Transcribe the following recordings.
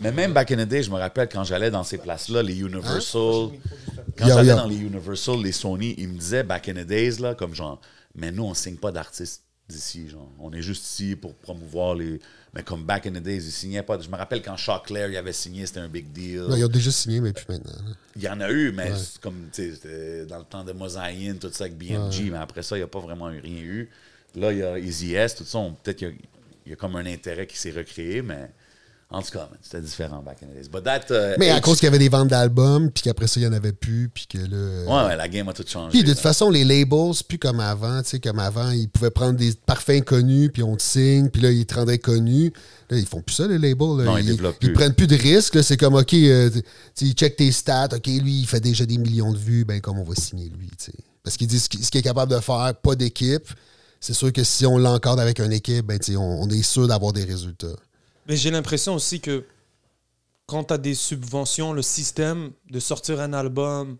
Mais même back in the day, je me rappelle quand j'allais dans ces places-là, les Universal, hein? quand j'allais dans les Universal, les Sony, ils me disaient back in the days, là, comme genre, mais nous, on signe pas d'artistes d'ici, On est juste ici pour promouvoir les. Mais comme back in the days, ils signaient pas. Je me rappelle quand Shaw Claire, il avait signé, c'était un big deal. Non, ils ont déjà signé, mais puis maintenant. Il y en a eu, mais comme, tu sais, dans le temps de Mosaïn, tout ça avec BMG, mais après ça, il n'y a pas vraiment rien eu. Là, il y a Easy tout ça. Peut-être qu'il y, a comme un intérêt qui s'est recréé, mais. En tout cas, c'était différent back in the days. Euh, mais à cause qu'il y avait des ventes d'albums, puis qu'après ça, il n'y en avait plus, puis que là. Euh, ouais, la game a tout changé. Puis de toute façon, les labels, plus comme avant, tu comme avant, ils pouvaient prendre des parfums connus puis on te signe, puis là, ils te rendaient connu. Là, ils font plus ça, les labels. ils, prennent plus de risques. C'est comme, OK, euh, ils checkent tes stats, OK, lui, il fait déjà des millions de vues, ben comme on va signer lui, Parce qu'ils disent ce qu'il est capable de faire, pas d'équipe. C'est sûr que si on l'encorde avec une équipe, ben, on est sûr d'avoir des résultats. Mais j'ai l'impression aussi que quand tu as des subventions, le système de sortir un album,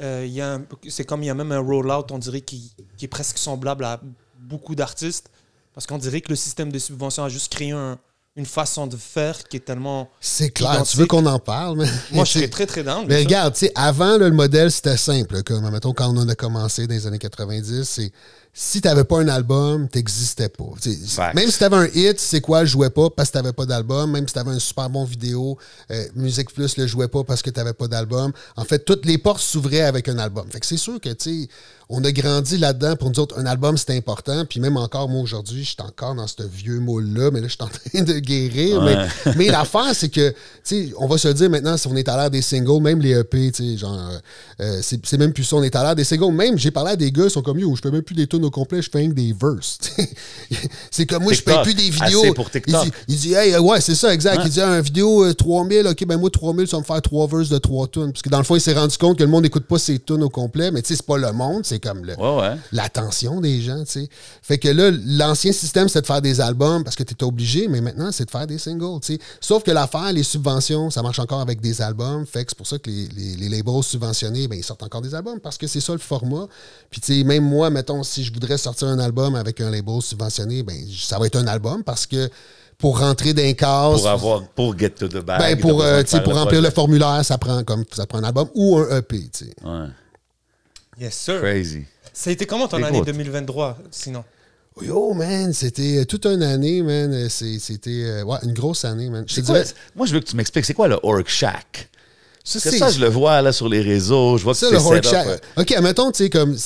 euh, c'est comme il y a même un roll-out, on dirait, qui, est presque semblable à beaucoup d'artistes. Parce qu'on dirait que le système de subventions a juste créé une façon de faire qui est tellement. C'est clair. Tu veux qu'on en parle, mais. Moi, je suis très, très dingue. Mais regarde, tu sais, avant, le modèle, c'était simple. Comme, mettons, quand on a commencé dans les années 90, c'est si tu n'avais pas un album, tu pas. Même si tu avais un hit, c'est quoi, je jouais pas parce que tu n'avais pas d'album. Même si tu avais un super bon vidéo, euh, Musique Plus le jouait pas parce que tu n'avais pas d'album. En fait, toutes les portes s'ouvraient avec un album. Fait que c'est sûr que, tu on a grandi là-dedans pour nous autres, un album, c'est important. Puis même encore, moi, aujourd'hui, je suis encore dans ce vieux moule-là, mais là, je suis en train de guérir. Mais, la l'affaire, c'est que, tu on va se dire maintenant, si on est à l'air des singles, même les EP, tu genre, euh, euh, c'est même plus ça, on est à l'air des singles. Même, j'ai parlé à des gars, ils sont comme, yo, je peux même plus des tout au complet, je fais des verses. c'est comme moi, je fais plus des vidéos. Assez pour TikTok. Il dit, ouais, c'est ça, exact. Il dit, ah, un vidéo 3000, euh, ok, ben moi, 3000, ça va me faire trois verses de trois tunes. Parce que dans le fond, il s'est rendu compte que le monde n'écoute pas ses tunes au complet, mais tu sais, c'est pas le monde, c'est comme l'attention des gens, tu sais. Fait que là, l'ancien système, c'est de faire des albums parce que tu étais obligé, mais maintenant, c'est de faire des singles, tu sais. Sauf que l'affaire, les subventions, ça marche encore avec des albums. Fait que c'est pour ça que les, les, labels subventionnés, ben, ils sortent encore des albums parce que c'est ça le format. Puis, tu sais, même moi, mettons, si je voudrais sortir un album avec un label subventionné, ben, ça va être un album parce que pour rentrer d'un cases. Pour avoir, pour get to the bag. Ben pour, euh, pour remplir le formulaire, ça prend comme ça prend un album ou un EP, tu Yes, sir. Crazy. Ça a été comment ton année 2023, sinon? Yo, man, c'était euh, toute une année, man. Euh, c'était une grosse année, man. Moi, je veux que tu m'expliques, c'est quoi le Orc Shack? Ça, ça, je le vois là sur les réseaux. Je vois que c'est le Shack. OK, admettons, tu sais, comme,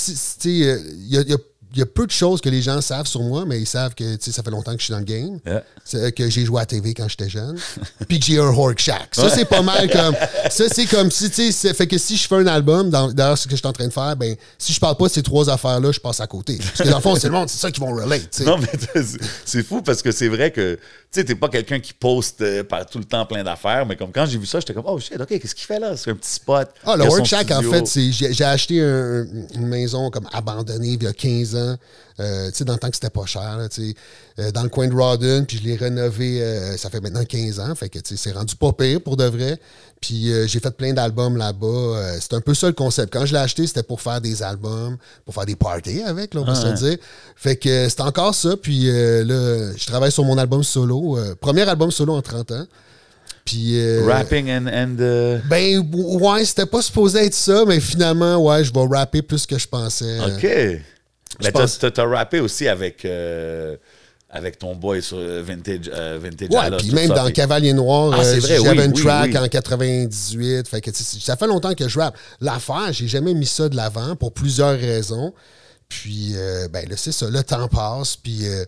il y y il y a peu de choses que les gens savent sur moi, mais ils savent que ça fait longtemps que je suis dans le game, euh, que j'ai joué à TV quand j'étais jeune, puis que j'ai un Shack. Ça, c'est pas mal comme. ça, c'est comme si, tu sais, fait que si je fais un album, d'ailleurs, ce que je suis en train de faire, ben, si je parle pas de ces trois affaires-là, je passe à côté. Parce que dans le fond, c'est le monde, c'est ça qui vont relate. Non, mais c'est fou parce que c'est vrai que, tu sais, t'es pas quelqu'un qui poste euh, tout le temps plein d'affaires, mais comme quand j'ai vu ça, j'étais comme, oh shit, OK, qu'est-ce qu'il fait là? C'est un petit spot. Ah, le Hork en fait, j'ai acheté une maison comme abandonnée il y a 15 ans euh, tu sais, dans le temps que c'était pas cher, euh, dans le coin de Rodden puis je l'ai rénové, euh, ça fait maintenant 15 ans, fait que c'est rendu pas pire pour de vrai. Puis j'ai fait plein d'albums là-bas. c'est un peu ça le concept. Quand je l'ai acheté, c'était pour faire des albums, pour faire des parties avec, là, on va ah se dire. Fait que c'est encore ça. Puis là, je travaille sur mon album solo, premier album solo en 30 ans. Puis, Rapping and. Ben, ouais, c'était pas supposé être ça, mais finalement, ouais, je vais rapper plus que je pensais. OK. Mais t'as rappé aussi avec. Euh, avec ton boy sur euh, Vintage euh, Vintage Ouais, puis même dans Cavalier Noir, ah, j'avais un track en 98. ça fait longtemps que je rappe. L'affaire, j'ai jamais mis ça de l'avant pour plusieurs raisons. Puis, euh, ben là, c'est ça, le temps passe, puis... Euh,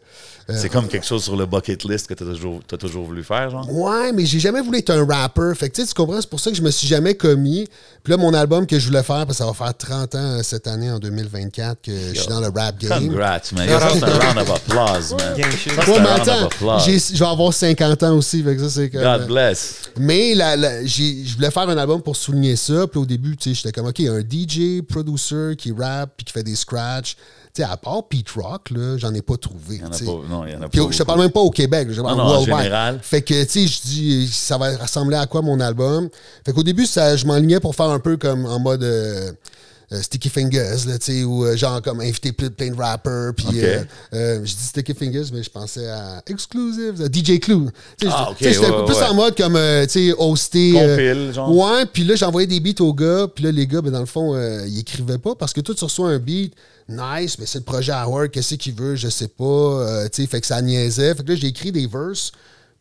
euh, c'est comme quelque chose sur le bucket list que tu as toujours, voulu faire, genre? Ouais, mais j'ai jamais voulu être un rapper. Fait que, tu comprends, c'est pour ça que je me suis jamais commis. Puis là, mon album que je voulais faire, parce que ça va faire 30 ans cette année, en 2024, que je suis dans le rap game. Congrats, man. c'est un round of applause, man. mais attends, je vais avoir 50 ans aussi, fait que ça, c'est God bless. Mais là je voulais faire un album pour souligner ça. Puis au début, tu sais, j'étais comme, OK, un DJ, producer qui rap, puis qui fait des scratchs, à part Pete Rock, j'en ai pas trouvé. je te parle même pas au Québec, ah en général. Fait que, je dis, ça va ressembler à quoi mon album? Fait qu'au début, ça, je m'enlignais pour faire un peu comme en mode. Euh, euh, Sticky Fingers, là, ou euh, genre comme inviter plein, de rappers. Puis euh, je dis Sticky Fingers, mais je pensais à Exclusives DJ Clue. c'était ah, plus en mode comme, tu sais, hosté. Ouais, puis là, j'envoyais des beats aux gars, puis là, les gars, ben, dans le fond, ils écrivaient pas parce que tout tu reçois un beat. Nice, mais c'est le projet à work, qu'est-ce qu'il veut, je sais pas. tu sais, fait que ça niaisait. Fait que là, j'ai écrit des verses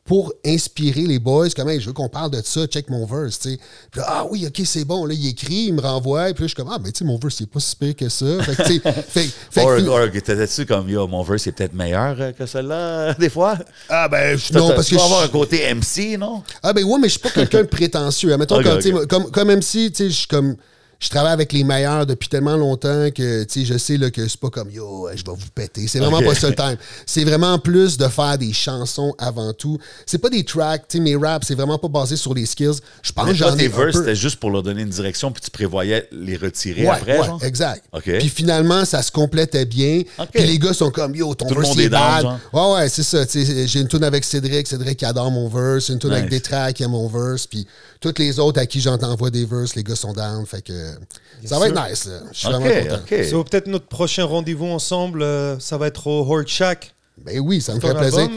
pour inspirer les boys, comme même, je veux qu'on parle de ça, check mon verse, tu sais. ah oui, ok, c'est bon, là, il écrit, il me renvoie, puis je suis comme, ah, mais tu sais, mon verse, c'est pas si pire que ça. Fait que, tu que... t'étais-tu comme, yo, mon verse, est peut-être meilleur euh, que celle-là, des fois? Ah, ben, je, non, parce que. Tu avoir un côté MC, non? Ah, ben, ouais, mais je suis pas quelqu'un de prétentieux. Admettons, comme, comme, comme MC, tu sais, je suis comme je travaille avec les meilleurs depuis tellement longtemps que je sais que c'est pas comme yo, je vais vous péter. C'est vraiment pas ça le time. C'est vraiment plus de faire des chansons avant tout. C'est pas des tracks, mes raps, c'est vraiment pas basé sur les skills. Je pense que verses, c'était juste pour leur donner une direction, puis tu prévoyais les retirer après. Ouais, exact. Puis finalement, ça se complétait bien. et Puis les gars sont comme yo, ton verse est bad. ouais, ouais, c'est ça. J'ai une tune avec Cédric, Cédric adore mon verse, une tune avec Détra qui aime mon verse, puis toutes les autres à qui j'entends des verses, les gars sont down. Fait que ça va être nice. peut-être notre prochain rendez-vous ensemble, euh, ça va être au Hortchak Shack. Ben oui, ça me fait plaisir.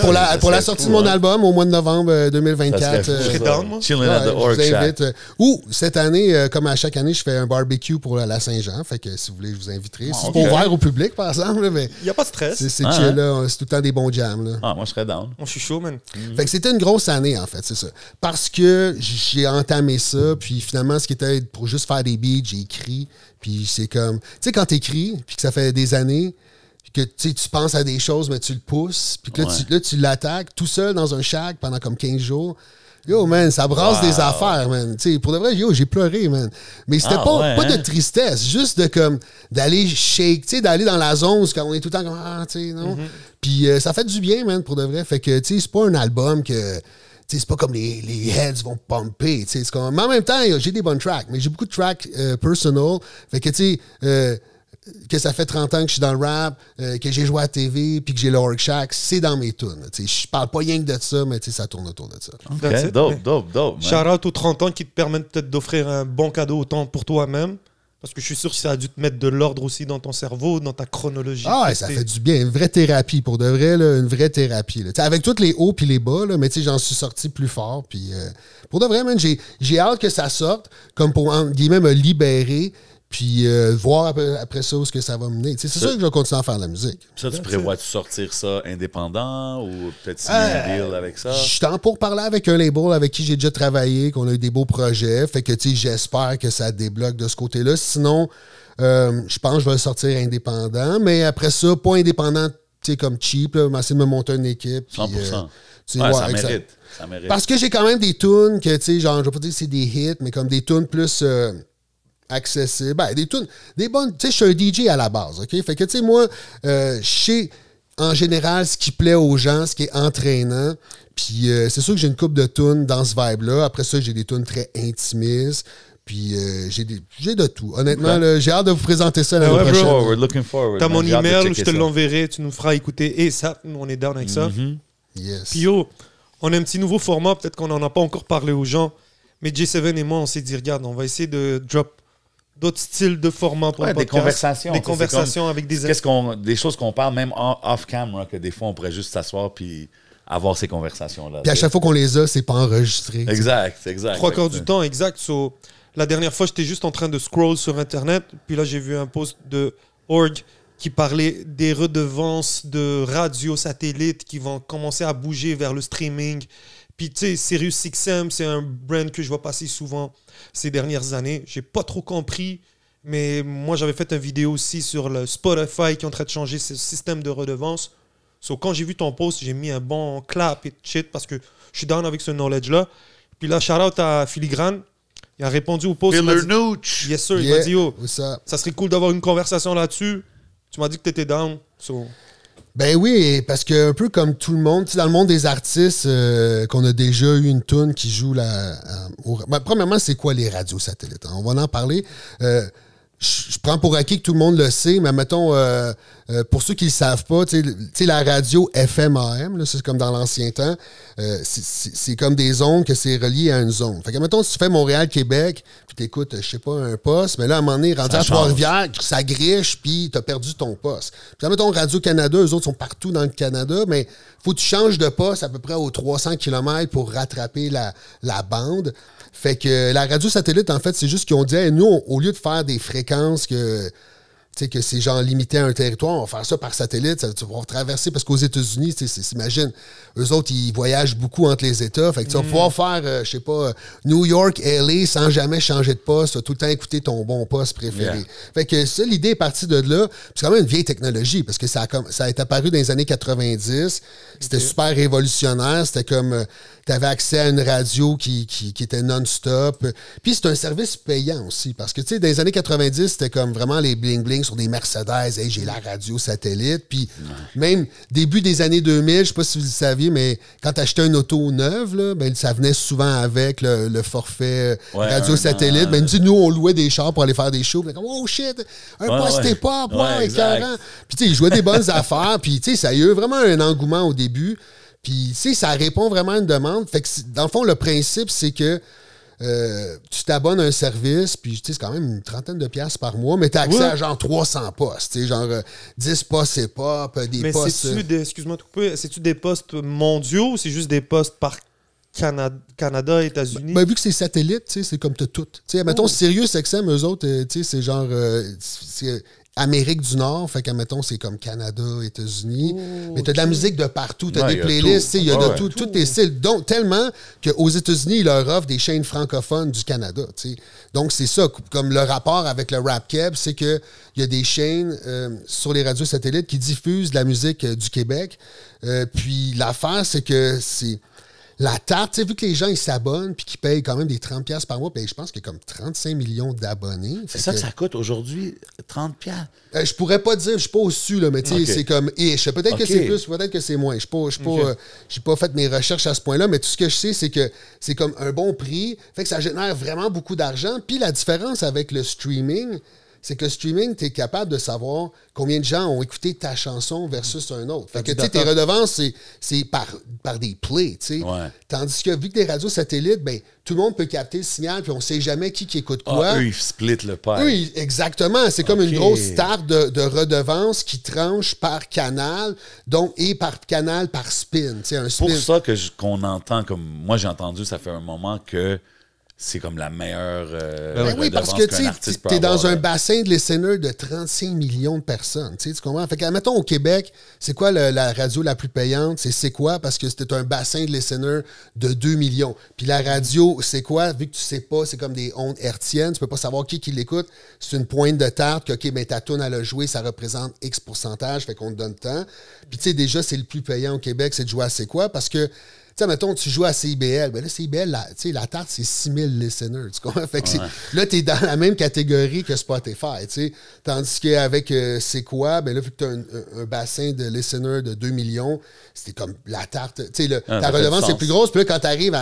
pour, la, pour la sortie de mon album au mois de novembre 2024. Euh, je serais euh, Chilling at the euh, ou cette année, comme à chaque année, je fais un barbecue pour la Saint-Jean. Fait que si vous voulez, je vous inviterai. Ah, c'est ouvert au public, par exemple. Il n'y a pas de stress. Ah, hein? C'est tout le temps des bons jams. Ah, moi, je serais down. je suis chaud, man. Mm-hmm. Fait que c'était une grosse année, en fait, c'est ça. Parce que j'ai entamé ça, puis finalement, ce qui était pour juste faire des beats, j'ai écrit. Puis c'est comme, tu sais, quand écris, puis que ça fait des années, que tu penses à des choses, mais tu le pousses. Puis là, tu l'attaques tout seul dans un shack pendant comme 15 jours. Yo, man, ça brasse des affaires, man. pour de vrai, yo, j'ai pleuré, man. Mais c'était ah, pas, pas de hein? tristesse, juste comme d'aller shake, d'aller dans la zone, quand on est tout le temps comme ah, tu non. Mm-hmm. Puis euh, ça fait du bien, man, pour de vrai. Fait que, tu sais, c'est pas un album que. Tu C'est pas comme les, les heads vont pomper. Comme... Mais en même temps, j'ai des bonnes tracks, mais j'ai beaucoup de tracks euh, personnels. Fait que, tu sais, euh, que ça fait 30 ans que je suis dans le rap, euh, que j'ai joué à la TV, puis que j'ai le Shack, c'est dans mes tunes. Je parle pas rien que de ça, mais ça tourne autour de ça. C'est dope, dope, dope. Shout out aux 30 ans qui te permettent peut-être d'offrir un bon cadeau autant pour toi-même. Parce que je suis sûr que ça a dû te mettre de l'ordre aussi dans ton cerveau, dans ta chronologie. Ah, ouais, ça fait du bien. Une vraie thérapie, pour de vrai, une vraie thérapie. Avec toutes les hauts et les bas, mais j'en suis sorti plus fort. Puis, euh, pour de vrai, j'ai hâte que ça sorte, comme pour, même me libérer. Puis euh, voir après, ça où ce que ça va mener. C'est ça, que je vais continuer à faire la musique. Ça, tu prévois de sortir ça indépendant ou peut-être signer un euh, deal avec ça? Je suis en pour parler avec un label avec qui j'ai déjà travaillé, qu'on a eu des beaux projets. Fait que j'espère que ça débloque de ce côté-là. Sinon, euh, je pense que je vais le sortir indépendant. Mais après ça, pas indépendant comme cheap, là, essayer de me monter une équipe. 100%. ça, mérite. Parce que j'ai quand même des tunes que, tu sais, genre, je vais pas dire que c'est des hits, mais comme des tunes plus accessible. Ben, des tunes, des bonnes. Tu sais, je suis un DJ à la base, OK? Fait que, tu sais, moi, euh, je sais en général ce qui plaît aux gens, ce qui est entraînant. Puis euh, c'est sûr que j'ai une coupe de tunes dans ce vibe-là. Après ça, j'ai des tunes très intimistes. Puis euh, j'ai, j'ai de tout. Honnêtement, j'ai hâte de vous présenter ça la prochaine. looking forward, T'as mon email, je te l'enverrai, tu nous feras écouter. Et ça, on est down avec ça. Mm-hmm. Yes. Puis on a un petit nouveau format, peut-être qu'on n'en a pas encore parlé aux gens. Mais J7 et moi, on s'est dit, regarde, on va essayer de drop d'autres styles de format. pour Des conversations. avec des quest des choses qu'on parle même off-camera, que des fois, on pourrait juste s'asseoir puis avoir ces conversations-là. Puis à chaque fois qu'on les a, c'est pas enregistré. Exact, exact. Trois quarts du temps, exact. So, la dernière fois, j'étais juste en train de scroll sur Internet, puis là, j'ai vu un post de Org qui parlait des redevances de radio satellite qui vont commencer à bouger vers le streaming. Puis, tu sais, Sirius c'est un brand que je vois passer souvent ces dernières années. J'ai pas trop compris, mais moi, j'avais fait une vidéo aussi sur le Spotify qui est en train de changer ce système de redevance. Donc, quand j'ai vu ton post, j'ai mis un bon clap et shit parce que je suis down avec ce knowledge-là. Puis là, shout out à Filigrane. Il a répondu au post. Yes, sir. il m'a dit, oh, ça serait cool d'avoir une conversation là-dessus. Tu m'as dit que tu étais down. Ben oui, parce que un peu comme tout le monde, dans le monde des artistes, euh, qu'on a déjà eu une toune qui joue la. Euh, ben, premièrement, c'est quoi les radios satellites? Hein? On va en parler. Euh, je prends pour acquis que tout le monde le sait, mais mettons, euh, euh, pour ceux qui ne le savent pas, tu sais, la radio FMAM, c'est comme dans l'ancien temps, euh, c'est comme des ondes que c'est relié à une zone. Fait que, mettons, si tu fais Montréal-Québec, puis écoutes, je sais pas, un poste, mais là, à un moment donné, rendu à Trois-Rivières, ça griche, puis t'as perdu ton poste. Puis mettons, Radio-Canada, eux autres sont partout dans le Canada, mais faut que tu changes de poste à peu près aux 300 km pour rattraper la, la bande. Fait que la radio satellite, en fait, c'est juste qu'ils ont dit, nous, au lieu de faire des fréquences que que c'est genre limité à un territoire, on va faire ça par satellite, ça, tu traverser, parce qu'aux États-Unis, s'imagine, eux autres, ils voyagent beaucoup entre les États, fait que tu vas mm. pouvoir faire, euh, je sais pas, euh, New York, LA, sans jamais changer de poste, tout le temps écouter ton bon poste préféré. Fait que ça, l'idée est partie de là, c'est quand même une vieille technologie, parce que ça a, ça apparu dans les années 90, c'était super révolutionnaire, c'était comme, euh, tu avais accès à une radio qui, était non-stop. Puis c'est un service payant aussi, parce que, tu sais, dans les années 90, c'était comme vraiment les bling-bling sur des Mercedes. Hey, j'ai la radio satellite. Puis même début des années 2000, je ne sais pas si vous le saviez, mais quand tu achetais une auto neuve, ben, ça venait souvent avec le, forfait euh, radio satellite. Ben, nous nous, on louait des chars pour aller faire des shows. Ben, comme, oh shit, un poste pas, pas, Puis, tu sais, ils jouaient des bonnes affaires. Puis, tu sais, ça y a eu vraiment un engouement au début. Puis, tu sais, ça répond vraiment à une demande. Fait que, dans le fond, le principe, c'est que euh, tu t'abonnes à un service, puis c'est quand même une trentaine de pièces par mois, mais tu accès à genre 300 postes, genre 10 euh, postes et pop, euh, des mais postes. tu excuse-moi c'est-tu des postes mondiaux ou c'est juste des postes par Canada, États-Unis? Ben, ben, vu que c'est satellite, c'est comme as tout. sais, mettons, que Sirius XM, eux autres, c'est genre Amérique du Nord, fait que, mettons, c'est comme Canada, États-Unis. mais t'as de la musique de partout, t'as des playlists, il y a ah de tout, tous tes styles. Donc, tellement qu'aux États-Unis, ils leur offrent des chaînes francophones du Canada, Donc, c'est ça, comme le rapport avec le rap keb, c'est qu'il y a des chaînes euh, sur les radios satellites qui diffusent de la musique euh, du Québec. Euh, puis l'affaire, c'est que c'est la tarte, vu que les gens ils s'abonnent puis qu'ils payent quand même des 30$ par mois, puis ben, je pense qu'il y a comme 35 millions d'abonnés. C'est ça que... ça coûte aujourd'hui, 30$. Je euh, je pourrais pas dire, je suis pas au dessus mais c'est comme ish. Peut-être que c'est plus, peut-être que c'est moins. Je n'ai pas, euh, pas fait mes recherches à ce point-là, mais tout ce que je sais, c'est que c'est comme un bon prix. Fait que ça génère vraiment beaucoup d'argent. Puis la différence avec le streaming, c'est que le streaming, tu es capable de savoir combien de gens ont écouté ta chanson versus un autre. Fait que, tes redevances, c'est par, par des plays, tu Tandis que, vu que des radios satellites, ben, tout le monde peut capter le signal, puis on sait jamais qui, qui écoute quoi. Ah, eux, ils split le pas. Oui, exactement. C'est comme une grosse tarte de, de redevances qui tranche par canal, donc, et par canal, par spin, c'est pour ça que qu'on entend, comme moi, j'ai entendu, ça fait un moment que c'est comme la meilleure. Euh, ben ben oui, parce que tu es dans un bassin de listeners de 35 millions de personnes. Tu comprends? Fait que, mettons au Québec, c'est quoi la radio la plus payante? C'est C'est quoi? Parce que c'était un bassin de listeners de 2 millions. Puis la radio, c'est quoi? Vu que tu sais pas, c'est comme des ondes hertziennes, tu peux pas savoir qui qui l'écoute. C'est une pointe de tarte que, OK, ben, ta tourne à le jouer, ça représente X pourcentage, fait qu'on te donne le temps. Puis tu sais, déjà, c'est le plus payant au Québec, c'est de jouer à C'est quoi? Parce que sais, mettons, tu joues à CIBL. Ben là, CIBL, la, la tarte, c'est 6000 listeners. Tu Là, tu es dans la même catégorie que Spotify. tu sais. Tandis qu'avec euh, C'est quoi? Ben là, vu que tu as un, bassin de listeners de 2 millions, c'était comme la tarte. Tu sais, ah, ta redevance est plus grosse. Puis là, quand tu arrives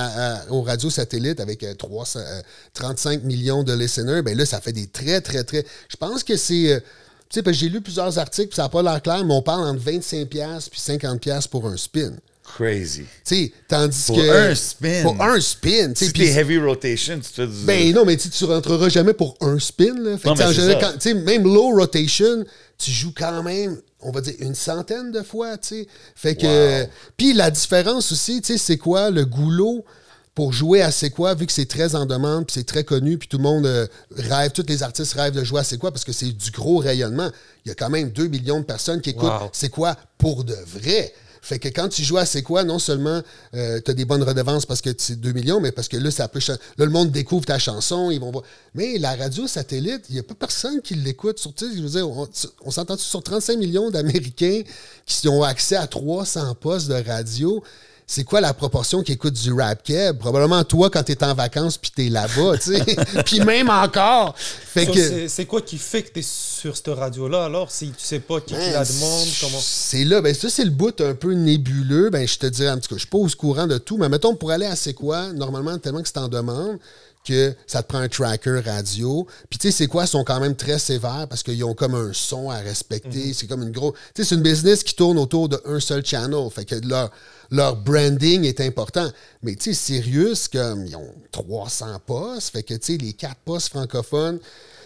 aux radios satellites avec 35 euh, euh, millions de listeners, ben là, ça fait des très, très, très. Je pense que c'est. Tu sais, j'ai lu plusieurs articles, puis ça n'a pas l'air clair, mais on parle entre 25$ puis 50$ pour un spin crazy. tandis pour que. Un spin. Pour un spin. Si heavy rotation, tu te ben non, mais tu rentreras jamais pour un spin. Là. même low rotation, tu joues quand même, on va dire, une centaine de fois. Fait que. Puis la différence aussi, c'est quoi le goulot? pour jouer à C'est quoi, vu que c'est très en demande, puis c'est très connu, puis tout le monde euh, rêve, tous les artistes rêvent de jouer à C'est quoi parce que c'est du gros rayonnement. Il y a quand même 2 millions de personnes qui écoutent C'est quoi pour de vrai. Fait que quand tu joues à C'est quoi, non seulement euh, tu as des bonnes redevances parce que c'est 2 millions, mais parce que là, ça le monde découvre ta chanson, ils vont voir. Mais la radio satellite, il n'y a pas personne qui l'écoute. Je veux dire, on, on s'entend sur 35 millions d'Américains qui ont accès à 300 postes de radio c'est quoi la proportion qui écoute du rap keb? Probablement toi quand t'es en vacances puis t'es là-bas, tu sais. puis même encore. C'est quoi qui fait que t'es sur cette radio-là alors si tu sais pas qui, la demande? Comment... C'est là, ben ça c'est le bout un peu nébuleux. Ben je te dirais, en tout cas, je suis pas au courant de tout, mais mettons pour aller à c'est quoi, normalement tellement que c'est en demande, que ça te prend un tracker radio. Puis tu sais, c'est quoi? Ils sont quand même très sévères parce qu'ils ont comme un son à respecter. Mhm. C'est comme une grosse... Tu sais, c'est une business qui tourne autour d'un seul channel. Fait que leur, leur branding est important. Mais tu sais, Sirius, comme ils ont 300 postes. Fait que tu sais, les quatre postes francophones...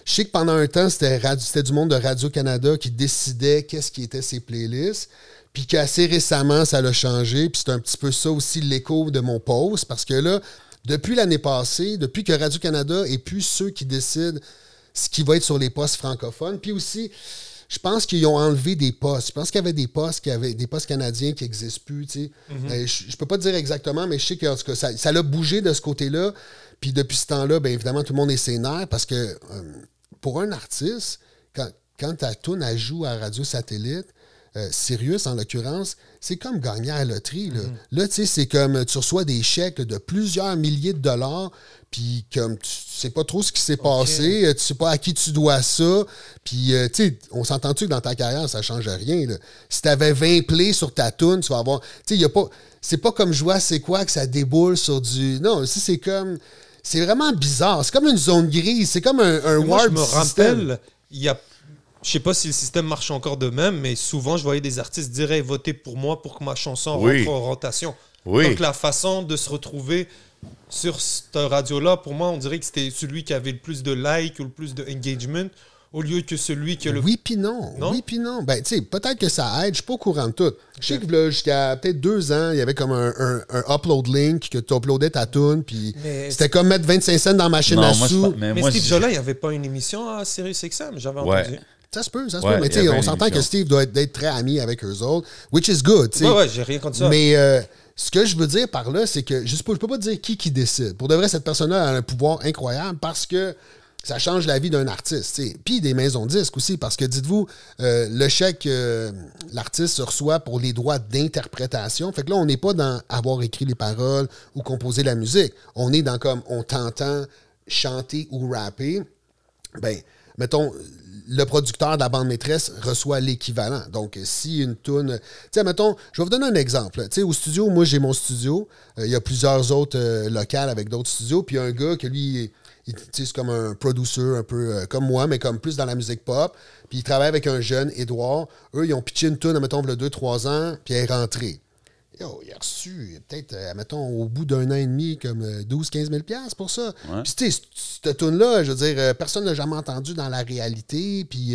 Je sais que pendant un temps, c'était du monde de Radio-Canada qui décidait qu'est-ce qui était ses playlists. Puis qu'assez récemment, ça l'a changé. Puis c'est un petit peu ça aussi l'écho de mon post. Parce que là, depuis l'année passée, depuis que Radio-Canada est plus ceux qui décident ce qui va être sur les postes francophones, puis aussi, je pense qu'ils ont enlevé des postes. Je pense qu'il y avait des postes, qui avaient des postes canadiens qui n'existent plus. Mhm. Euh, je, ne peux pas dire exactement, mais je sais que ça, l'a bougé de ce côté-là. Puis depuis ce temps-là, ben, évidemment, tout le monde est sénère parce que euh, pour un artiste, quand, quand ta toune joue à radio satellite, Sérieux Sirius, en l'occurrence, c'est comme gagner à la loterie. Mm-hmm. Là, tu sais, c'est comme tu reçois des chèques de plusieurs milliers de dollars, puis comme tu sais pas trop ce qui s'est passé, euh, tu sais pas à qui tu dois ça, puis euh, tu sais, on s'entend-tu que dans ta carrière, ça change rien. Si tu avais 20 plays sur ta toune, tu vas avoir... Tu sais, a pas... C'est pas comme jouer à C'est quoi que ça déboule sur du... Non, c'est comme... C'est vraiment bizarre. C'est comme une zone grise. C'est comme un, un warp Je me il y a je sais pas si le système marche encore de même, mais souvent je voyais des artistes dire voter pour moi pour que ma chanson oui. rentre en rotation. Donc la façon de se retrouver sur cette radio-là, pour moi, on dirait que c'était celui qui avait le plus de likes ou le plus de au lieu que celui qui a le. Oui, puis non. Oui, puis non. Ben, tu sais, peut-être que ça aide. Je suis pas au courant de tout. Je sais que jusqu'à peut-être deux ans, il y avait comme un, upload link que tu uploadais ta tune, puis c'était comme mettre 25 cents dans ma chaîne à sous. mais, mais Steve il n'y avait pas une émission à ça, mais j'avais entendu. Ça se peut, ça se peut. Mais tu on s'entend que Steve doit être, très ami avec eux autres, which is good. Oui, Ouais, ouais, j'ai rien contre ça. Mais euh, ce que je veux dire par là, c'est que je ne peux pas dire qui qui décide. Pour de vrai, cette personne-là a un pouvoir incroyable parce que ça change la vie d'un artiste. Et Puis des maisons de disques aussi, parce que dites-vous, euh, le chèque l'artiste reçoit pour les droits d'interprétation, fait que là, on n'est pas dans avoir écrit les paroles ou composer la musique. On est dans comme on t'entend chanter ou rapper. Ben, mettons, le producteur de la bande maîtresse reçoit l'équivalent. Donc, si une toune. tiens mettons, je vais vous donner un exemple. Tu sais, au studio, moi, j'ai mon studio. Euh, il y a plusieurs autres euh, locales avec d'autres studios. Puis, il y a un gars que lui, c'est comme un producer un peu euh, comme moi, mais comme plus dans la musique pop. Puis, il travaille avec un jeune, Édouard. Eux, ils ont pitché une toune, mettons, il y a 2-3 ans, puis elle est rentrée il a reçu peut-être, euh, mettons, au bout d'un an et demi, comme 12-15 euh, 000 pour ça. Puis, tu sais, cette tune-là, je veux dire, euh, personne n'a jamais entendu dans la réalité. Puis, tu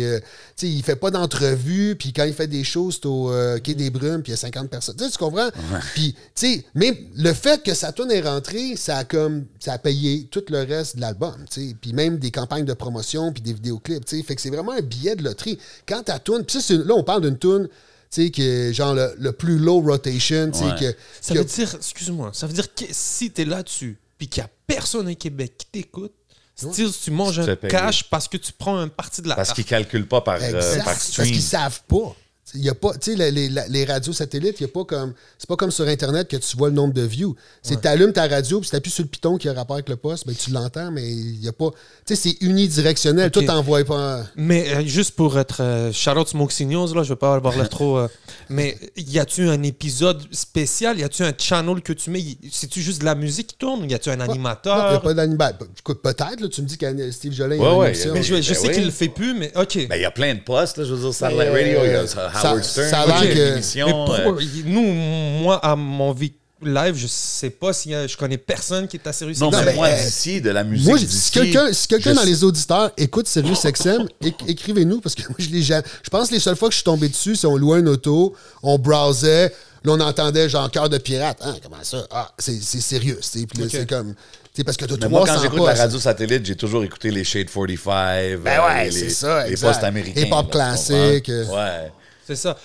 sais, il fait pas d'entrevue. Puis, quand il fait des choses, c'est au des Brumes, puis il y a 50 personnes. Tu, sais, tu comprends? Puis, tu sais, mais le fait que sa toune est rentrée, ça a comme, ça payé tout le reste de l'album, tu sais. Puis, même des campagnes de promotion, puis des vidéoclips, tu sais. Fait que c'est vraiment un billet de loterie. Quand ta tune, puis là, on parle d'une toune sais, que genre le, plus low rotation, que... Ça veut dire, excuse-moi, ça veut dire que si t'es là-dessus, puis qu'il n'y a personne au Québec qui t'écoute, Style, tu manges un cash parce que tu prends une partie de la Parce qu'ils calculent pas par, euh, par stream. Parce qu'ils savent pas. Il y a pas, tu sais, les, radios satellites, il y a pas comme, c'est pas comme sur Internet que tu vois le nombre de views. C'est tu allumes ta radio, puis si appuies sur le piton qui a rapport avec le poste, ben, tu l'entends, mais il y a pas, tu sais, c'est unidirectionnel. tout Toi, pas. Mais euh, juste pour être Charlotte euh, Smokey News, là, je veux pas avoir l'air trop. Euh, mais y a-tu un épisode spécial Y a-tu un channel que tu mets C'est-tu juste de la musique qui tourne Y a-tu un animateur Il y a pas d'animateur. Bah, peut-être, tu me dis que Steve Jolin. Ouais, ouais, mais je, ben sais qu'il le fait plus, mais ok. Mais ben, il y a plein de postes, là, je veux dire, ça radio, ça a que. Euh, nous, moi, à mon vie live, je sais pas si je connais personne qui est assez réussi. Non, mais moi, euh, ici de la musique. si quelqu'un dans les auditeurs écoute Sirius XM, écrivez-nous parce que moi, je les jamais. Je pense que les seules fois que je suis tombé dessus, c'est on louait un auto, on browsait, là, on entendait genre cœur de pirate. Ah, comment ça? Ah, c'est sérieux. c'est comme. C'est parce que tout moi, quand j'écoute la radio satellite, j'ai toujours écouté les Shade 45, ben euh, les, les, ça, américains. Hip-hop classique. Ouais. C'est ça.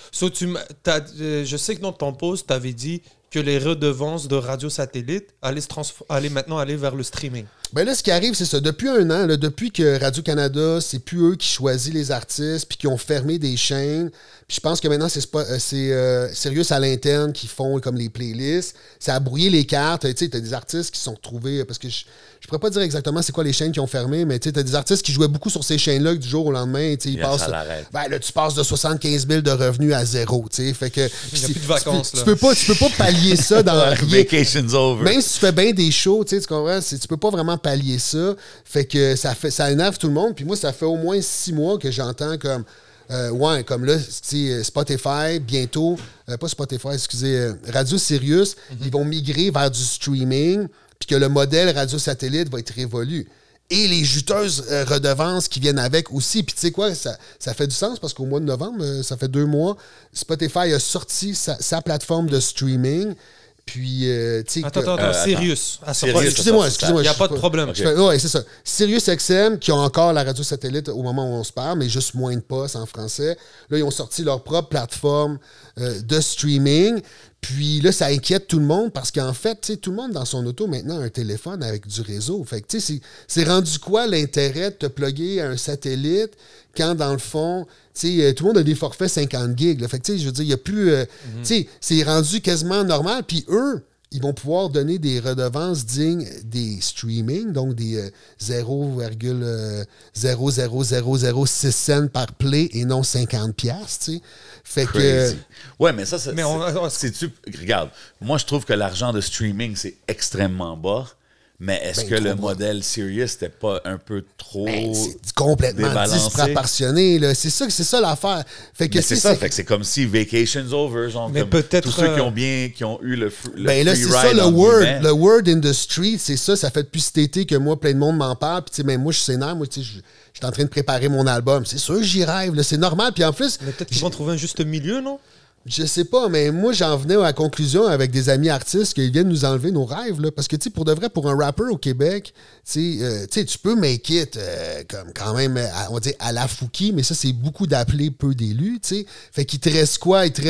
Euh, je sais que dans ton poste, tu avais dit que les redevances de radio satellite allaient, allaient maintenant aller vers le streaming. Ben là, ce qui arrive, c'est ça. Depuis un an, là, depuis que Radio-Canada, c'est plus eux qui choisissent les artistes, puis qui ont fermé des chaînes. Puis je pense que maintenant, c'est Sirius euh, euh, sérieux à l'interne qui font comme les playlists. Ça a brouillé les cartes. Tu sais, t'as des artistes qui sont retrouvés. Parce que je, je pourrais pas dire exactement c'est quoi les chaînes qui ont fermé, mais tu sais, t'as des artistes qui jouaient beaucoup sur ces chaînes-là du jour au lendemain. Tu sais, ils passent. Ben tu passes de 75 000 de revenus à zéro. Tu sais, fait que. tu, peux, pas, tu peux pas pallier ça dans rien. Même si tu fais bien des shows, tu tu Tu peux pas vraiment pallier ça. Fait que ça fait ça énerve tout le monde. Puis moi, ça fait au moins six mois que j'entends comme euh, ouais, comme là, euh, Spotify, bientôt, euh, pas Spotify, excusez, Radio Sirius, mhm. ils vont migrer vers du streaming, puis que le modèle radio satellite va être révolu. Et les juteuses redevances qui viennent avec aussi. Puis tu sais quoi, ça, ça, fait du sens parce qu'au mois de novembre, ça fait deux mois, Spotify a sorti sa plateforme de streaming. Puis, euh, tu sais. Attends, attends, euh, Sirius. excusez-moi, excusez-moi. Il n'y a pas de problème. Oui, c'est ça. Sirius XM, qui ont encore la radio satellite au moment où on se parle, mais juste moins de postes en français. Là, ils ont sorti leur propre plateforme euh, de streaming. Puis là, ça inquiète tout le monde parce qu'en fait, tout le monde dans son auto maintenant a un téléphone avec du réseau. Fait que c'est rendu quoi l'intérêt de te plugger un satellite quand dans le fond, euh, tout le monde a des forfaits 50 gigs. Fait je veux dire, il n'y a plus. Euh, mhm. C'est rendu quasiment normal. Puis eux, ils vont pouvoir donner des redevances dignes des streaming, donc des 0,00006 euh, cents par play et non 50 pièces. Fait que. Euh, ouais, mais ça, c'est. Regarde, moi, je trouve que l'argent de streaming, c'est extrêmement bas. Mais est-ce ben, que le modèle Sirius n'était pas un peu trop. Ben, c'est complètement disproportionné. C'est ça, ça l'affaire. c'est ça. Fait c'est comme si Vacation's Over. Genre, mais peut-être. Tous ceux qui euh, ont bien. qui ont eu le. le ben là, c'est ça, le word. Le word street. c'est ça. Ça fait depuis cet été que moi, plein de monde m'en parle. Puis, même ben, moi, je suis scénar, Moi, je suis en train de préparer mon album. C'est sûr, j'y rêve. C'est normal. Puis en plus. peut-être qu'ils vont trouver un juste milieu, non? Je sais pas, mais moi, j'en venais à la conclusion avec des amis artistes qu'ils viennent nous enlever nos rêves. Là, parce que, tu pour de vrai, pour un rappeur au Québec, tu euh, tu peux make it euh, comme quand même, on dit à la Fouki, mais ça, c'est beaucoup d'appeler peu d'élus, tu sais. Fait qu'il te quoi? Il te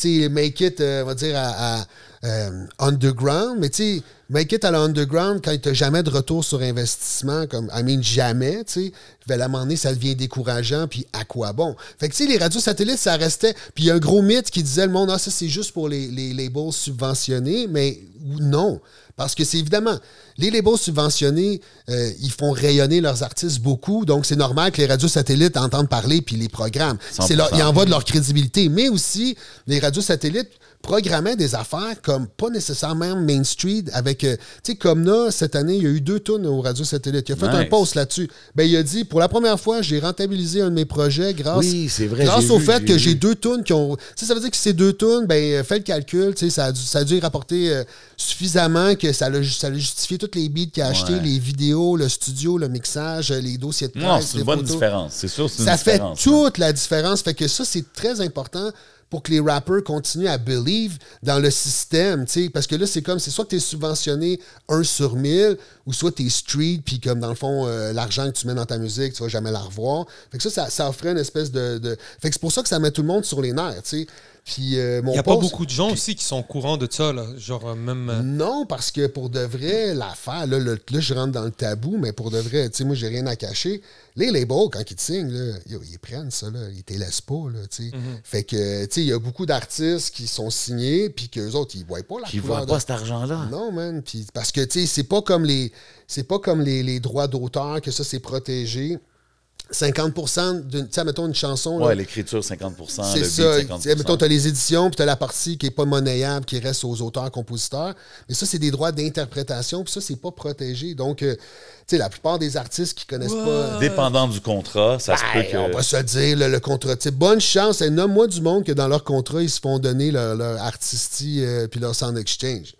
sais, make it, euh, on va dire, à, euh, underground, mais tu sais, make it à l'underground quand tu n'as jamais de retour sur investissement, comme, I mean, jamais, tu sais, je ben, vais ça devient décourageant, puis à quoi bon? Fait que tu sais, les radios satellites, ça restait, puis il y a un gros mythe qui disait, le monde, ah, ça c'est juste pour les, les labels subventionnés, mais non. Parce que c'est évidemment, les labels subventionnés, euh, ils font rayonner leurs artistes beaucoup, donc c'est normal que les radios satellites entendent parler puis les programmes. C'est là, ils en de leur crédibilité, mais aussi les radios satellites programmait des affaires comme pas nécessairement Main Street avec euh, tu sais comme là cette année il y a eu deux tonnes au radio satellite il a fait un post là-dessus ben il a dit pour la première fois j'ai rentabilisé un de mes projets grâce grâce au fait que j'ai deux tonnes qui ont ça veut dire que ces deux tonnes ben euh, fais le calcul tu sais ça a dû, ça dû rapporter euh, suffisamment que ça a justifié toutes les beats qu'il a acheté les vidéos le studio le mixage les dossiers de presse non c'est une bonne différence c'est sûr ça une fait hein. toute la différence fait que ça c'est très important pour que les rappers continuent à believe dans le système, tu sais, parce que là, c'est comme, c'est soit que tu es subventionné un sur 1000, ou soit tu es street, puis comme dans le fond, euh, l'argent que tu mets dans ta musique, tu vas jamais la revoir. Fait que ça, ça, offrait une espèce de... de... Fait que c'est pour ça que ça met tout le monde sur les nerfs, tu sais. Euh, il n'y a pas beaucoup de gens aussi qui sont au courant de ça, genre euh, même. Euh, non, parce que pour de vrai, l'affaire, là, je rentre dans le tabou, mais pour de vrai, tu sais, moi, j'ai rien à cacher. Les labels, quand ils te signent, ils prennent ça, là, ils te laissent pas. Mhm. Fait que, il y a beaucoup d'artistes qui sont signés, puis qu'eux autres, ils voient pas la Ils voient pas cet argent-là. Non, man. parce que, tu sais, c'est pas comme les, pas comme les, les droits d'auteur que ça, c'est protégé. 50 d'une, tu mettons une chanson. Ouais, l'écriture, 50 C'est ça. Mettons, tu as les éditions, puis tu as la partie qui n'est pas monnayable, qui reste aux auteurs-compositeurs. Mais ça, c'est des droits d'interprétation, puis ça, c'est pas protégé. Donc, euh, tu sais, la plupart des artistes qui connaissent pas. Euh, Dépendant du contrat, ça se peut ben, que. On va se dire, le, contrat. type. bonne chance, et nomme-moi du monde que dans leur contrat, ils se font donner leur, artistie euh, puis leur sound exchange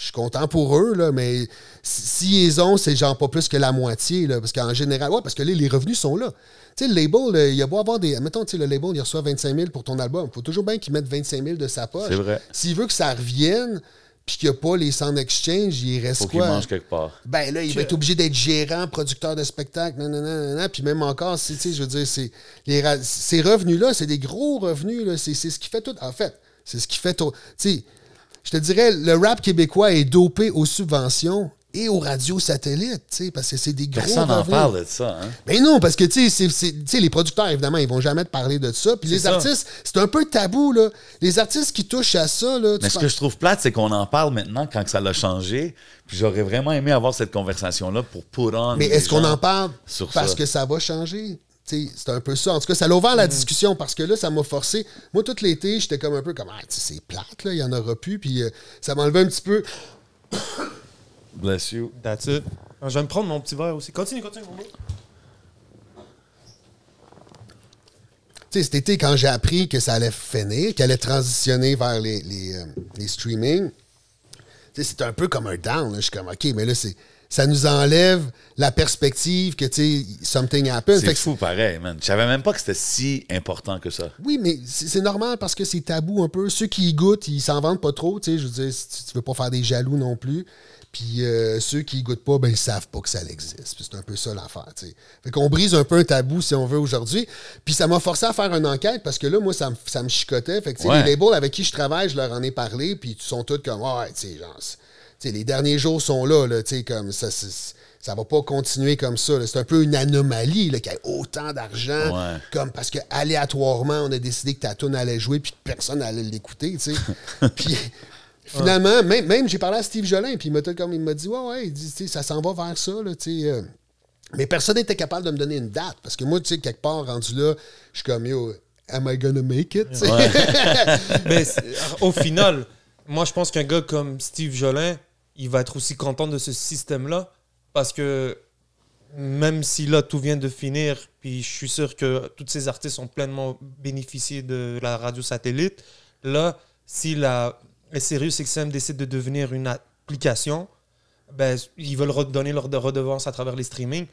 je suis content pour eux, là, mais si ont, c'est genre pas plus que la moitié. Là, parce qu'en général, ouais, parce que les revenus sont là. Tu sais, le label, euh, il y a beau avoir des. Mettons, tu sais, le label, il reçoit 25 000 pour ton album. Il faut toujours bien qu'il mette 25 000 de sa poche. C'est vrai. S'il veut que ça revienne, puis qu'il n'y a pas les 100 exchange, il reste quoi? mange quelque part. Ben là, il va être obligé d'être gérant, producteur de spectacle, puis même encore, tu sais, je veux dire, ces revenus-là, c'est des gros revenus, c'est, ce qui fait tout. En fait, c'est ce qui fait tout. Tu sais, je te dirais, le rap québécois est dopé aux subventions et aux radios satellites, parce que c'est des gros. Personne n'en parle de ça. Mais hein. ben non, parce que tu les producteurs, évidemment, ils vont jamais te parler de ça. Puis les artistes, c'est un peu tabou. Là. Les artistes qui touchent à ça. Là, Mais ce que je trouve plate, c'est qu'on en parle maintenant quand ça l'a changé. Puis j'aurais vraiment aimé avoir cette conversation-là pour pour Mais est-ce qu'on en parle parce que ça va changer? c'est un peu ça. En tout cas, ça l'a ouvert la mm. discussion parce que là, ça m'a forcé. Moi, tout l'été, j'étais comme un peu comme, ah, c'est plate, là, il n'y en aura plus. Puis euh, ça ça enlevé un petit peu. Bless you. That's it. Euh, je vais me prendre mon petit verre aussi. Continue, continue, Tu sais, cet été, quand j'ai appris que ça allait finir, qu'elle allait transitionner vers les, les, euh, streamings, c'est un peu comme un down. Je suis comme, OK, mais là, c'est ça nous enlève la perspective que, tu sais, something happens. C'est fou, pareil, man. Je savais même pas que c'était si important que ça. Oui, mais c'est normal parce que c'est tabou un peu. Ceux qui y goûtent, ils s'en vendent pas trop, tu sais. Je veux dire, tu veux pas faire des jaloux non plus. Puis euh, ceux qui y goûtent pas, ben, ils savent pas que ça existe. C'est un peu ça l'affaire, tu sais. Fait qu'on brise un peu un tabou, si on veut, aujourd'hui. Puis ça m'a forcé à faire une enquête parce que là, moi, ça me, ça me chicotait. Fait que, les labels avec qui je travaille, je leur en ai parlé, puis ils sont tous comme, ouais, tu sais, genre les derniers jours sont là, comme ça, ça va pas continuer comme ça. C'est un peu une anomalie qu'il y ait autant d'argent, comme parce que aléatoirement, on a décidé que ta allait jouer puis que personne allait l'écouter. finalement, même, j'ai parlé à Steve Jolin, puis il comme il m'a dit Ouais, ouais, dit, ça s'en va vers ça. Là, euh. mais personne n'était capable de me donner une date parce que moi, tu quelque part rendu là, je suis comme am I gonna make it? mais au final, moi, je pense qu'un gars comme Steve Jolin, il va être aussi content de ce système-là parce que même si là tout vient de finir, puis je suis sûr que toutes ces artistes ont pleinement bénéficié de la radio satellite, là, si la XM décide de devenir une application, ben, ils veulent redonner leur redevance à travers les streamings.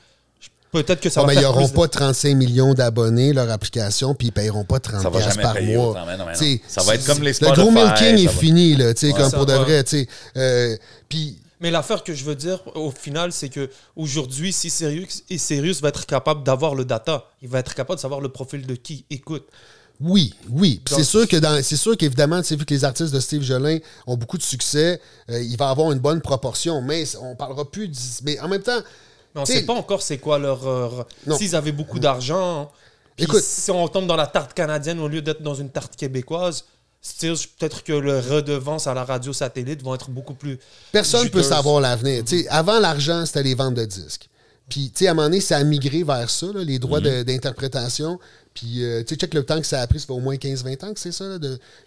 Peut-être que ça ah, va. être... mais ils n'auront pas 35 millions d'abonnés, leur application, puis ils ne paieront pas 30 par mois. Ça va être comme les Le gros milking est fini, là, comme pour de vrai. Euh, mais l'affaire que je veux dire au final, c'est qu'aujourd'hui, si Sirius, et va être capable d'avoir le data, il va être capable de savoir le profil de qui écoute. Oui, oui. C'est sûr que c'est sûr qu'évidemment, vu que les artistes de Steve Jolin ont beaucoup de succès, euh, il va avoir une bonne proportion, mais on parlera plus. mais en même temps, on ne sait pas encore c'est quoi leur. Euh, s'ils avaient beaucoup d'argent. Hein. Si on tombe dans la tarte canadienne au lieu d'être dans une tarte québécoise, peut-être que le redevance à la radio satellite vont être beaucoup plus. Personne ne peut savoir l'avenir. Mm-hmm. Avant l'argent, c'était les ventes de disques. Puis, à un moment donné, ça a migré vers ça, les droits mm-hmm. d'interprétation. Puis, euh, tu sais, check le temps que ça a pris, ça fait au moins 15-20 ans que c'est ça.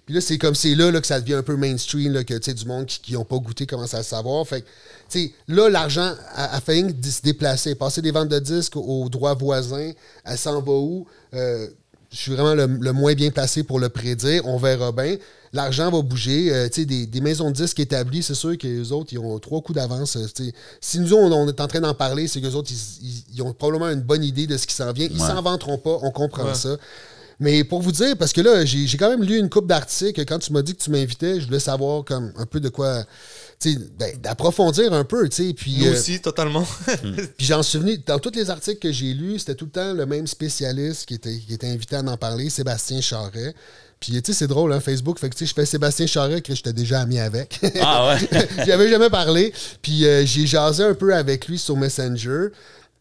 Puis là, c'est comme c'est là, que ça devient un peu mainstream, là, que, tu sais, du monde qui n'ont pas goûté commence à le savoir. Fait tu sais, là, l'argent a, a de se déplacer, passer des ventes de disques aux droits voisins, elle s'en va où? Euh, je suis vraiment le, le, moins bien placé pour le prédire, on verra bien l'argent va bouger. Euh, des, maisons de disques établies, c'est sûr que les autres, ils ont trois coups d'avance. Euh, si nous, on, est en train d'en parler, c'est que les autres, ils, ont probablement une bonne idée de ce qui s'en vient. Ils s'en vanteront pas, on comprend ça. Mais pour vous dire, parce que là, j'ai quand même lu une coupe d'articles. Quand tu m'as dit que tu m'invitais, je voulais savoir comme un peu de quoi ben, d'approfondir un peu, tu puis... Euh, aussi, totalement. Mm. puis j'en venu. dans tous les articles que j'ai lus, c'était tout le temps le même spécialiste qui était, qui était invité à en parler, Sébastien Charret. Puis, tu sais, c'est drôle, hein, Facebook. Fait que, tu sais, je fais Sébastien Charret, que j'étais déjà ami avec. Ah ouais? J'avais jamais parlé. Puis, euh, j'ai jasé un peu avec lui sur Messenger.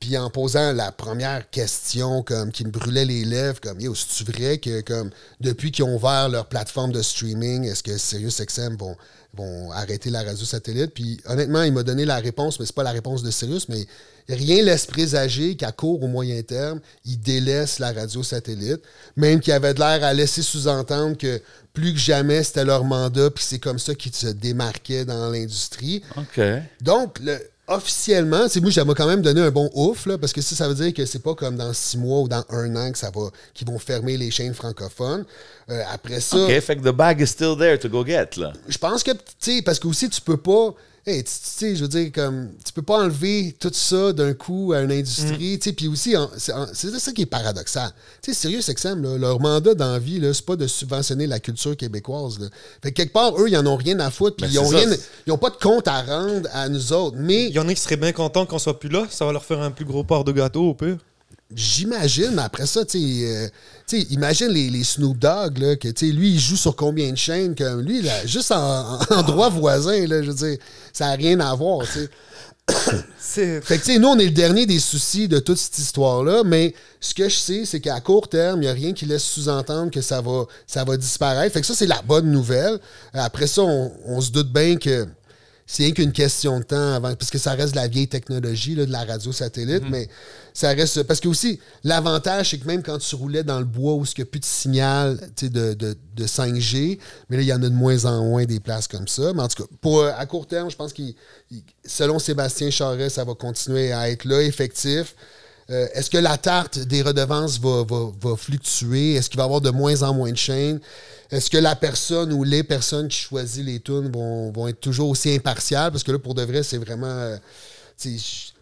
Puis, en posant la première question, comme, qui me brûlait les lèvres, comme, yo, c'est-tu vrai que, comme, depuis qu'ils ont ouvert leur plateforme de streaming, est-ce que SiriusXM bon vont arrêter la radio satellite. Puis honnêtement, il m'a donné la réponse, mais n'est pas la réponse de Sirius, mais rien laisse présager qu'à court ou moyen terme, ils délaissent la radio satellite, même qu'il avait de l'air à laisser sous-entendre que plus que jamais, c'était leur mandat, puis c'est comme ça qu'ils se démarquaient dans l'industrie. OK. Donc, le, officiellement, c'est moi, ça quand même donné un bon ouf, là, parce que ça, ça veut dire que c'est pas comme dans six mois ou dans un an que ça va, qu'ils vont fermer les chaînes francophones. Euh, après ça. OK, fait the bag is still there to go get, là. Je pense que, tu sais, parce que aussi, tu peux pas, tu sais, je veux dire, comme, tu peux pas enlever tout ça d'un coup à une industrie, mm. puis aussi, c'est ça qui est paradoxal. Tu sais, c'est que leur mandat d'envie, c'est pas de subventionner la culture québécoise. quelque part, eux, ils en ont rien à foutre, puis ben, ils ont pas de compte à rendre à nous autres, mais... Il y en a qui seraient bien contents qu'on soit plus là, ça va leur faire un plus gros port de gâteau, au pire. J'imagine, après ça, euh, tu sais, imagine les, les, Snoop Dogg, là, que lui, il joue sur combien de chaînes, comme lui, là, juste en, droit voisin, là, je veux dire, ça n'a rien à voir, tu sais. fait que, tu sais, nous, on est le dernier des soucis de toute cette histoire-là, mais ce que je sais, c'est qu'à court terme, il n'y a rien qui laisse sous-entendre que ça va, ça va disparaître. Fait que ça, c'est la bonne nouvelle. Après ça, on se doute bien que c'est rien qu'une question de temps avant, parce que ça reste de la vieille technologie, là, de la radio satellite, mhm. mais ça reste. Parce que aussi, l'avantage, c'est que même quand tu roulais dans le bois où il n'y a plus de signal de, de, de, 5G, mais là, il y en a de moins en moins des places comme ça. Mais en tout cas, pour, euh, à court terme, je pense que selon Sébastien Charest, ça va continuer à être là, effectif. Euh, est-ce que la tarte des redevances va, fluctuer? Est-ce qu'il va y avoir de moins en moins de chaînes? Est-ce que la personne ou les personnes qui choisissent les tunes vont, vont être toujours aussi impartiales? Parce que là, pour de vrai, c'est vraiment... Euh,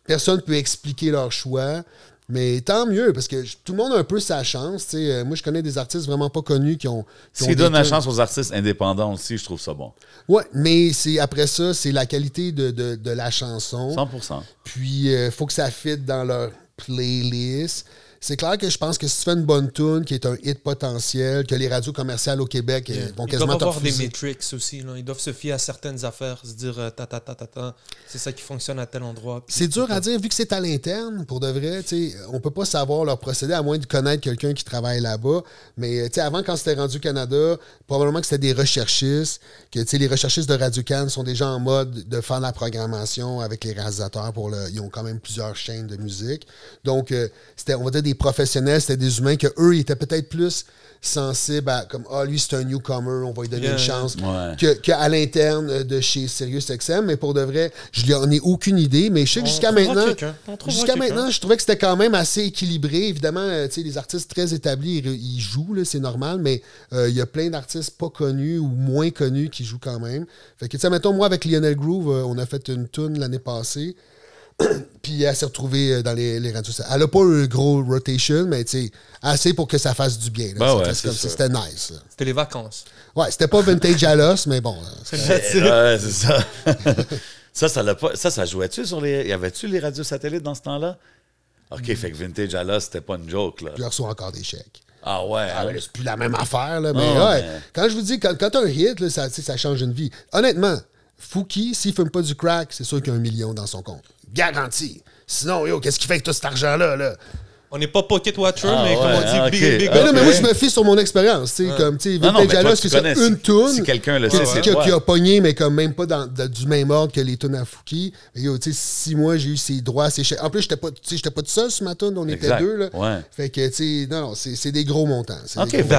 personne ne peut expliquer leur choix. Mais tant mieux, parce que tout le monde a un peu sa chance. Euh, moi, je connais des artistes vraiment pas connus qui ont. S'ils Ce donne la chance aux artistes indépendants aussi, je trouve ça bon. Oui, mais après ça, c'est la qualité de, la chanson. 100 Puis, il faut que ça fitte dans leur, playlist C'est clair que je pense que si tu fais une bonne tune qui est un hit potentiel, que les radios commerciales au Québec yeah. Euh, vont ils doivent avoir des metrics aussi. Ils doivent se fier à certaines affaires, se dire euh, ta ta ta ta c'est ça qui fonctionne à tel endroit. C'est dur à dire vu que c'est à l'interne, pour de vrai. On peut pas savoir leur procédé à moins de connaître quelqu'un qui travaille là-bas. Mais euh, avant, quand c'était rendu au Canada, probablement que c'était des recherchistes, que les recherchistes de Radio Cannes sont déjà en mode de faire la programmation avec les réalisateurs pour le. Ils ont quand même plusieurs chaînes de musique. Donc, c'était, on va dire, des professionnels, c'était des humains que eux, ils étaient peut-être plus sensibles à comme ah lui c'est un newcomer, on va lui donner une chance que qu'à l'interne de chez Sirius XM. Mais pour de vrai, je n'en ai aucune idée. Mais je sais que jusqu'à maintenant, jusqu'à maintenant, je trouvais que c'était quand même assez équilibré. Évidemment, euh, tu sais, les artistes très établis, ils, jouent, c'est normal, mais euh, il y a plein d'artistes pas connus ou moins connus qui jouent quand même. Fait que tu sais, mettons moi avec Lionel Groove, euh, on a fait une tune l'année passée. puis elle s'est retrouvée euh, dans les, radios satellites. Elle n'a pas eu un gros rotation, mais tu assez pour que ça fasse du bien. Ben c'était nice. C'était les vacances. Ouais, c'était pas vintage à l'os, mais bon. c'est ça. ça, ça, ça, jouait-tu sur les. Y avait-tu les radios satellites dans ce temps-là? OK, hmm. fait que vintage à l'os, c'était pas une joke. Là. reçoivent encore des chèques. Ah ouais. c'est hein? plus la même affaire, là, mais, ouais. quand je vous dis, quand, tu as un hit, ça, ça change une vie. Honnêtement, Fouki, s'il ne fume pas du crack, c'est sûr qu'il y a un million dans son compte. Garanti. Sinon, yo, qu'est-ce qui fait avec tout cet argent-là, là? On n'est pas pocket watcher, ah, mais comme on dit, ah, ah, big, mais moi, je me fie sur mon expérience. Tu sais, ah. Comme, tu sais, Vintage Jalas, c'est une toune. Si quelqu'un le sait, c'est Qui a pogné, mais comme même pas dans, du même ordre que les tunes à Fouki. yo, tu sais, si mois j'ai eu ces droits, ces En plus, j'étais pas, tu sais, pas tout seul ce matin on était deux, là. Ouais. Fait que, tu sais, non, non, c'est des gros montants. OK, gros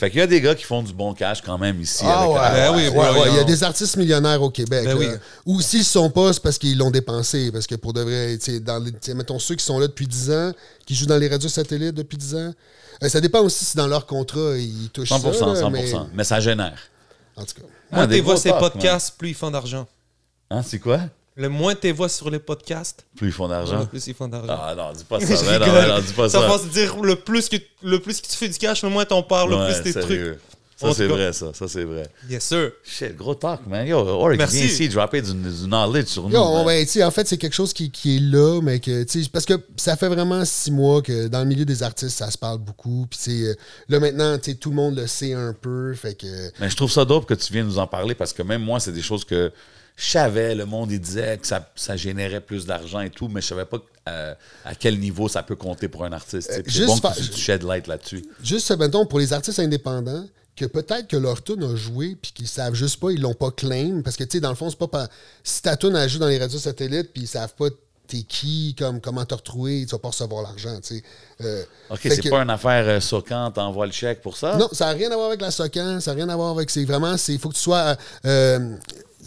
fait qu'il y, a des gars qui font du bon cash quand même ici. Ah, euh, ben ben ouais, Il y a des artistes millionnaires au Québec. Ben Ou s'ils ne sont pas, c'est parce qu'ils l'ont dépensé. Parce que pour de vrai, tu sais, mettons ceux qui sont là depuis 10 ans, qui dans les radios satellites depuis 10 ans. Euh, ça dépend aussi si dans leur contrat, ils touchent 100%, ça. 100 100%, mais... ça génère. En tout cas. Ah, moins voix sur les podcasts, plus ils font d'argent. Hein, c'est quoi? Le moins tes voix sur les podcasts, plus ils font d'argent. plus ils font d'argent. Ah non, dis pas ben ça. ça. va se dire le plus, que, le plus que tu fais du cash, le moins t'en parles, le plus tes trucs. Ça, c'est vrai, ça. Ça, c'est vrai. Bien sûr. Shit, gros talk, man. Yo, Oric, viens ici dropper du, knowledge sur nous. Yo, ben, en fait, c'est quelque chose qui, est là, mais que, tu sais, parce que ça fait vraiment six mois que dans le milieu des artistes, ça se parle beaucoup. Puis, euh, là, maintenant, tu sais, tout le monde le sait un peu. Fait que... Euh, mais je trouve ça dope que tu viennes nous en parler parce que même moi, c'est des choses que je savais, le monde, il disait que ça, ça générait plus d'argent et tout, mais je savais pas euh, à, quel niveau ça peut compter pour un artiste. c'est bon tu, light là-dessus. Juste, mettons, pour les artistes indépendants, que peut-être que leur tune a joué puis qu'ils savent juste pas, ils l'ont pas claim parce que tu sais dans le fond c'est pas si ta tune a joué dans les radios satellites puis ils savent pas t'es qui, comme, comment te retrouver, tu vas pas recevoir l'argent, euh, OK, c'est pas une affaire euh, soquante, Socan, t'envoies le chèque pour ça? Non, ça n'a rien à voir avec la Socan, ça n'a rien à voir avec... C'est vraiment, il faut que tu sois... Euh,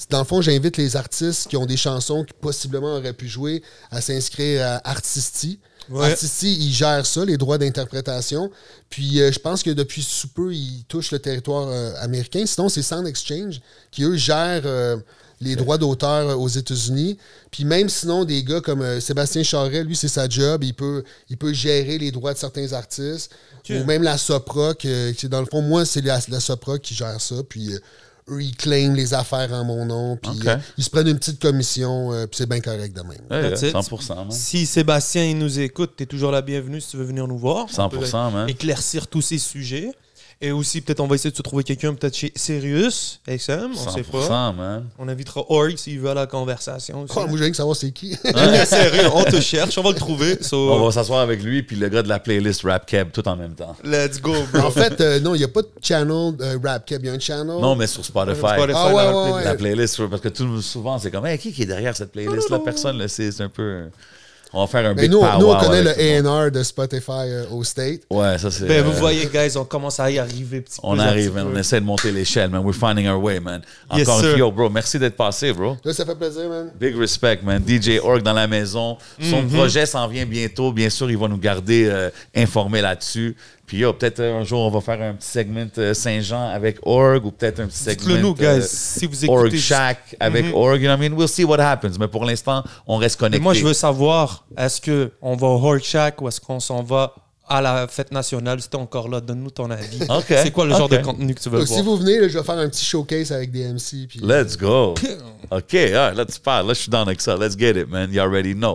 dans le fond, j'invite les artistes qui ont des chansons qui possiblement auraient pu jouer à s'inscrire à Artisti. Ouais. Artisti, ils gère ça, les droits d'interprétation. Puis euh, je pense que depuis sous peu, ils touche le territoire euh, américain. Sinon, c'est Sound Exchange qui, eux, gèrent euh, les droits d'auteur aux États-Unis. Puis même sinon, des gars comme Sébastien Charret, lui, c'est sa job. Il peut, il peut gérer les droits de certains artistes. Ou même la Soproc. dans le fond, moi, c'est la, la qui gère ça. Puis réclame les affaires en mon nom, puis euh, ils se prennent une petite commission, euh, c'est bien correct de même. 100%. Si Sébastien il nous écoute, tu es toujours la bienvenue si tu veux venir nous voir. 100%. éclaircir tous ces sujets. Et aussi, peut-être, on va essayer de se trouver quelqu'un, peut-être chez Sirius XM, on sait pas. Man. On invitera Org s'il veut à la conversation. Aussi. Oh, ah, vous j'ai que savoir c'est qui. est Sérieux, on te cherche, on va le trouver. On va s'asseoir avec lui puis le gars de la playlist Rap Cab tout en même temps. Let's go, bro. En fait, euh, non, il n'y a pas de channel euh, Rap Cab, il y a un channel. Non, mais sur Spotify. Spotify ah, ouais, ouais, playlist, parce que tout, souvent, c'est comme, hey, qui est derrière cette playlist? là personne, c'est un peu on va faire un Mais ben, big nous, power nous, on connaît le A&R de Spotify euh, au State. Ouais, ça c'est. Ben, vous euh, voyez, guys, on commence à y arriver petit On arrive, on essaie de monter l'échelle, man. We're finding our way, man. Encore un une bro, merci d'être passé, bro. ça fait plaisir, man. Big respect, man. DJ Org dans la maison. Son mhm. projet s'en vient bientôt. Bien sûr, il va nous garder euh, informés là-dessus. Puis yo, peut-être euh, un jour, on va faire un petit segment euh, Saint-Jean avec Org ou peut-être un petit segment. nous, euh, si vous écoutez. Org Shack avec mhm. Org. You know, I mean, we'll see what happens. Mais pour l'instant, on reste connecté. moi, je veux savoir, est-ce qu'on va au Org Shack ou est-ce qu'on s'en va à la fête nationale, Si t'es encore là, donne-nous ton avis. Okay. C'est quoi le genre de contenu que tu veux voir? Si vous venez, je vais faire un petit showcase avec des MC. Let's go. OK, all right, let's tu Let's shoot down Let's get it, man. You already know.